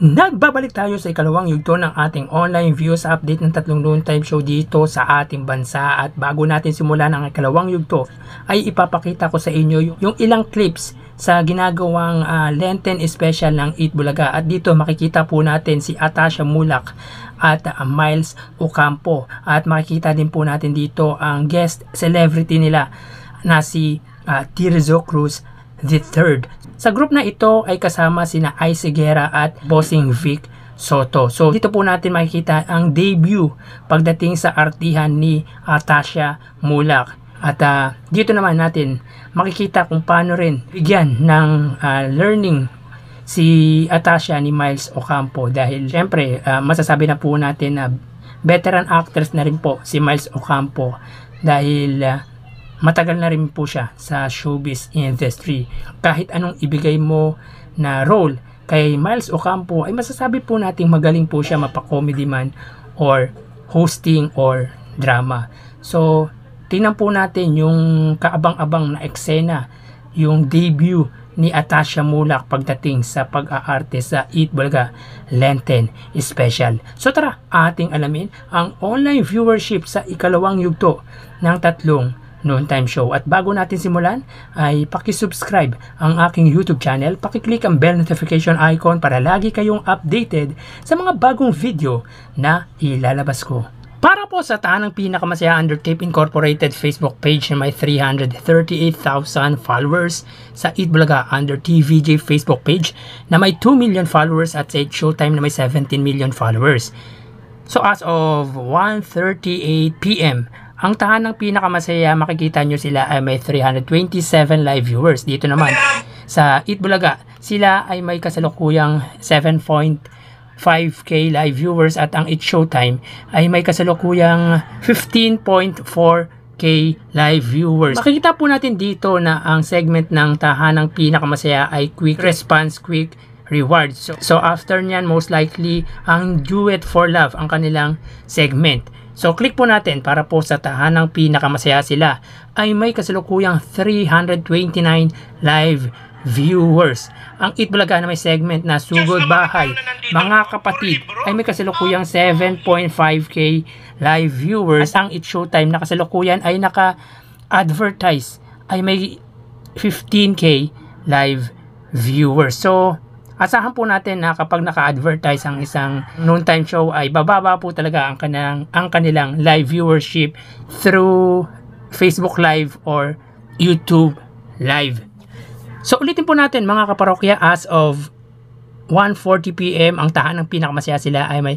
Nagbabalik tayo sa ikalawang yugto ng ating online views update ng tatlong noon time show dito sa ating bansa at bago natin simulan ang ikalawang yugto ay ipapakita ko sa inyo yung ilang clips sa ginagawang uh, Lenten special ng Eat Bulaga at dito makikita po natin si Atasha Mulak at uh, Miles Ocampo at makikita din po natin dito ang guest celebrity nila na si uh, Tirzo Cruz the third sa group na ito ay kasama sina Ai Segera at Bossing Vic Soto. So dito po natin makikita ang debut pagdating sa artihan ni Atasha Mulak. At uh, dito naman natin makikita kung paano rin bigyan ng uh, learning si Atasha ni Miles Ocampo dahil syempre uh, masasabi na po natin na veteran actress na rin po si Miles Ocampo dahil uh, matagal na rin po siya sa showbiz industry. Kahit anong ibigay mo na role kay Miles Ocampo ay masasabi po nating magaling po siya mapa-comedy man or hosting or drama. So, tingnan po natin yung kaabang-abang na eksena, yung debut ni Atasha Mulak pagdating sa pag-aarte sa Eat Bulga Lenten Special. So tara, ating alamin ang online viewership sa ikalawang yugto ng tatlong noon time show. At bago natin simulan ay pakisubscribe ang aking YouTube channel, pakiclick ang bell notification icon para lagi kayong updated sa mga bagong video na ilalabas ko. Para po sa tanang pinakamasaya Undertape Incorporated Facebook page na may 338,000 followers sa Itbulaga Under TVJ Facebook page na may 2 million followers at sa Showtime na may 17 million followers. So as of 1.38pm ang tahan ng pinakamasaya, makikita nyo sila ay may 327 live viewers. Dito naman, sa Itbulaga, sila ay may kasalukuyang 7.5k live viewers at ang It Showtime ay may kasalukuyang 15.4 k live viewers. Makikita po natin dito na ang segment ng ng pinakamasaya ay quick response, quick rewards. So, so after niyan, most likely, ang Duet for Love ang kanilang segment. So click po natin para po sa tahanang pinakamasaya sila ay may kasalukuyang 329 live viewers. Ang Itbulaga na may segment na Sugod Bahay, mga kapatid, ay may kasalukuyang 7.5k live viewers. At ang It Showtime na kasalukuyan ay naka-advertise ay may 15k live viewers. So, asahan po natin na kapag naka-advertise ang isang noontime show ay bababa po talaga ang kanilang, ang kanilang live viewership through Facebook Live or YouTube Live. So ulitin po natin mga kaparokya as of 1.40pm ang tahan ng pinakamasaya sila ay may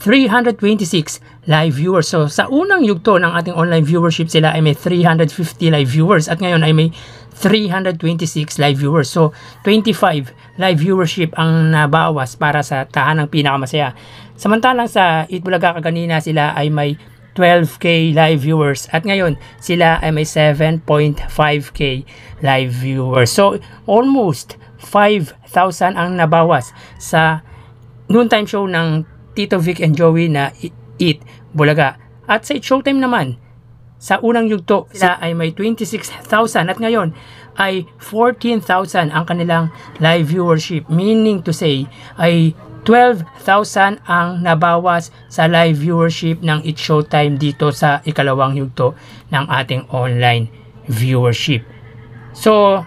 326 live viewers. So sa unang yugto ng ating online viewership sila ay may 350 live viewers at ngayon ay may 326 live viewers. So 25 live viewership ang nabawas para sa tahanang pinakamasaya. Samantalang sa Itbulaga kaganina sila ay may 12k live viewers at ngayon sila ay may 7.5k live viewers. So almost 5,000 ang nabawas sa noontime show ng Tito Vic and Joey na Eat Bulaga. At sa It Showtime naman, sa unang yugto sila ay may 26,000 at ngayon ay 14,000 ang kanilang live viewership. Meaning to say ay 12,000 ang nabawas sa live viewership ng It Showtime dito sa ikalawang yugto ng ating online viewership. So,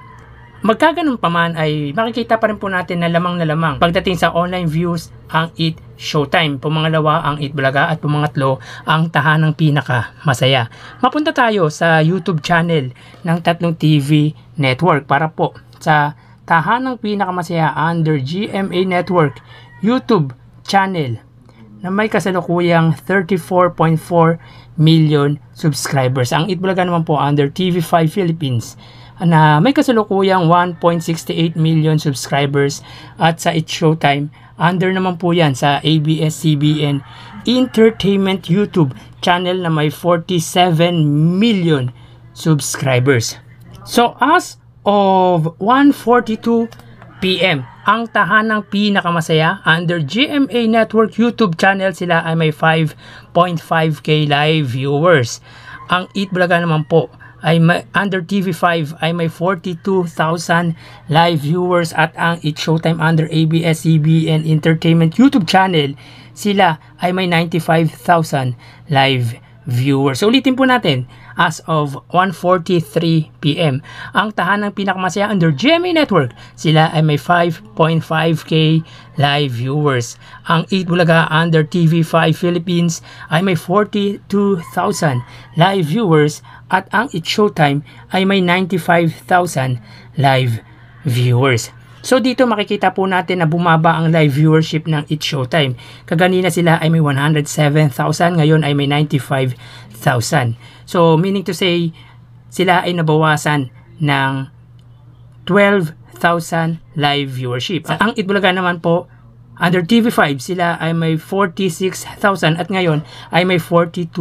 magkaganon pa man ay makikita pa rin po natin na lamang na lamang pagdating sa online views ang It Showtime, pumangalawa ang Itbulaga at pumangatlo ang Tahanang Pinaka Masaya. Mapunta tayo sa YouTube channel ng Tatlong TV Network para po sa Tahanang Masaya under GMA Network YouTube channel na may kasalukuyang 34.4 million subscribers. Ang Itbulaga naman po under TV5 Philippines na may kasalukuyang 1.68 million subscribers at sa It Showtime Under naman po yan sa ABS-CBN Entertainment YouTube channel na may 47 million subscribers. So as of 1.42 p.m., ang tahanang pinakamasaya under GMA Network YouTube channel sila ay may 5.5k live viewers. Ang 8 Bulaga naman po ay may, under TV5 ay may 42,000 live viewers at ang It Showtime under ABS-CBN Entertainment YouTube channel sila ay may 95,000 live viewers. So ulitin po natin as of 1.43 p.m. Ang tahanang pinakamasaya under GMA Network, sila ay may 5.5k live viewers. Ang 8 Bulaga under TV5 Philippines ay may 42,000 live viewers at ang It Showtime ay may 95,000 live viewers. So dito makikita po natin na bumaba ang live viewership ng It Showtime. Kaganina sila ay may 107,000, ngayon ay may 95,000. So meaning to say, sila ay nabawasan ng 12,000 live viewership. Ang Itbulaga naman po Under TV5, sila ay may 46,000 at ngayon ay may 42,000.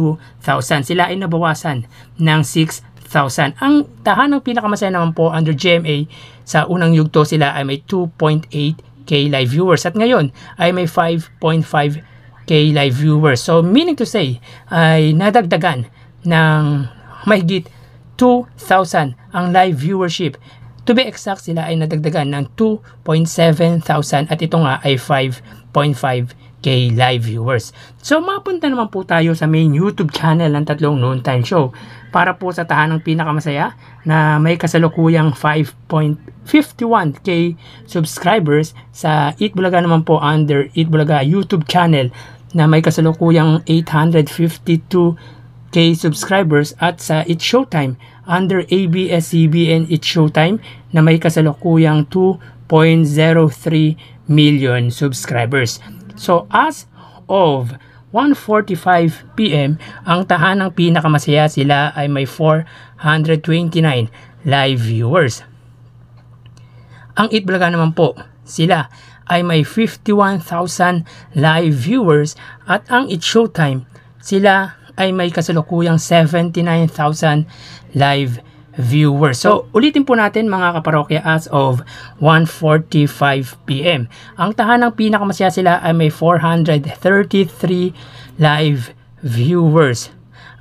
Sila ay nabawasan ng 6,000. Ang tahanang pinakamasaya naman po under GMA, sa unang yugto sila ay may 2.8k live viewers at ngayon ay may 5.5k live viewers. So meaning to say ay nadagdagan ng mahigit 2,000 ang live viewership To be exact, sila ay nadagdagan ng 2.7 thousand at ito nga ay 5.5k live viewers. So mapunta naman po tayo sa main YouTube channel ng Tatlong Noontime Show para po sa tahanang pinakamasaya na may kasalukuyang 5.51k subscribers sa Eat Bulaga naman po under Eat Bulaga YouTube channel na may kasalukuyang 852k subscribers at sa It Showtime under ABS-CBN It's Showtime na may kasalukuyang 2.03 million subscribers. So as of 1.45 p.m., ang tahanang pinakamasaya sila ay may 429 live viewers. Ang Itbulaga naman po, sila ay may 51,000 live viewers at ang It Showtime, sila ay may kasalukuyang 79,000 live viewers. So, ulitin po natin mga kaparokya as of 1.45pm. Ang tahanang pinakamasaya sila ay may 433 live viewers.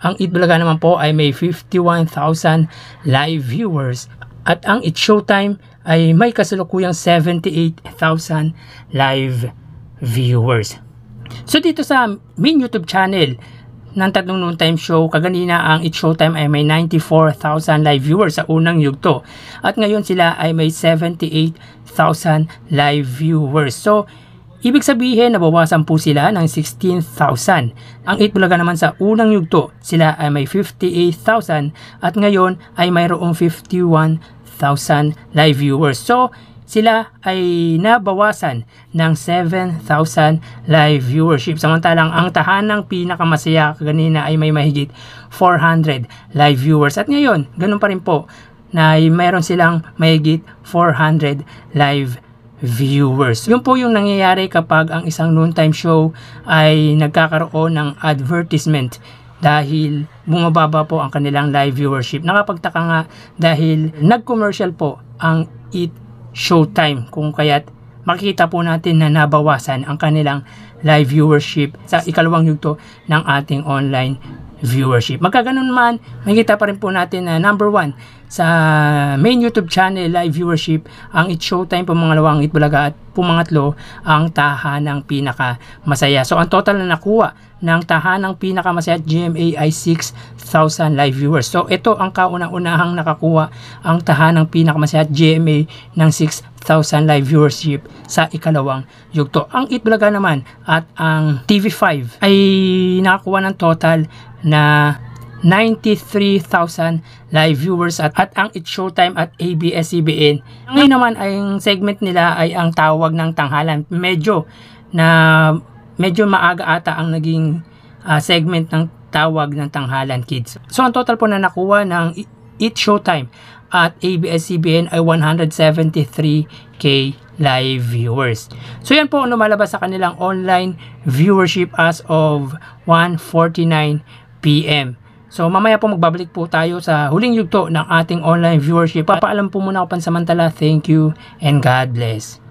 Ang Itbulaga naman po ay may 51,000 live viewers. At ang It Showtime ay may kasalukuyang 78,000 live viewers. So dito sa main YouTube channel, ng tatlong noon time show, kaganina ang It Showtime ay may 94,000 live viewers sa unang yugto. At ngayon sila ay may 78,000 live viewers. So, ibig sabihin nabawasan po sila ng 16,000. Ang It Bulaga naman sa unang yugto, sila ay may 58,000 at ngayon ay mayroong 51,000 live viewers. So, sila ay nabawasan ng 7,000 live viewership. Samantalang ang tahanang pinakamasaya kanina ay may mahigit 400 live viewers. At ngayon, ganun pa rin po na ay mayroon silang mahigit 400 live viewers. Yun po yung nangyayari kapag ang isang noontime show ay nagkakaroon ng advertisement dahil bumababa po ang kanilang live viewership. Nakapagtaka nga dahil nag-commercial po ang Eat showtime kung kaya't makikita po natin na nabawasan ang kanilang live viewership sa ikalawang yugto ng ating online viewership. Magkaganon man, makikita pa rin po natin na number one, sa main YouTube channel live viewership ang It Showtime pumangalawang Itbulaga at pumangatlo ang Tahanang Pinaka Masaya. So ang total na nakuha ng Tahanang Pinaka Masaya at GMA ay 6,000 live viewers. So ito ang kauna-unahang nakakuha ang Tahanang Pinaka Masaya at GMA ng 6,000 100,000 live viewership sa ikalawang yugto. Ang Itbulaga naman at ang TV5 ay nakakuha ng total na 93,000 live viewers at, at ang It's Showtime at ABS-CBN. Ngayon naman ay ang segment nila ay ang tawag ng tanghalan. Medyo na medyo maaga ata ang naging uh, segment ng tawag ng tanghalan kids. So ang total po na nakuha ng It's Showtime at ABS-CBN ay 173k live viewers. So yan po ang lumalabas sa kanilang online viewership as of 1.49pm. So mamaya po magbabalik po tayo sa huling yugto ng ating online viewership. Papaalam po muna ako pansamantala. Thank you and God bless.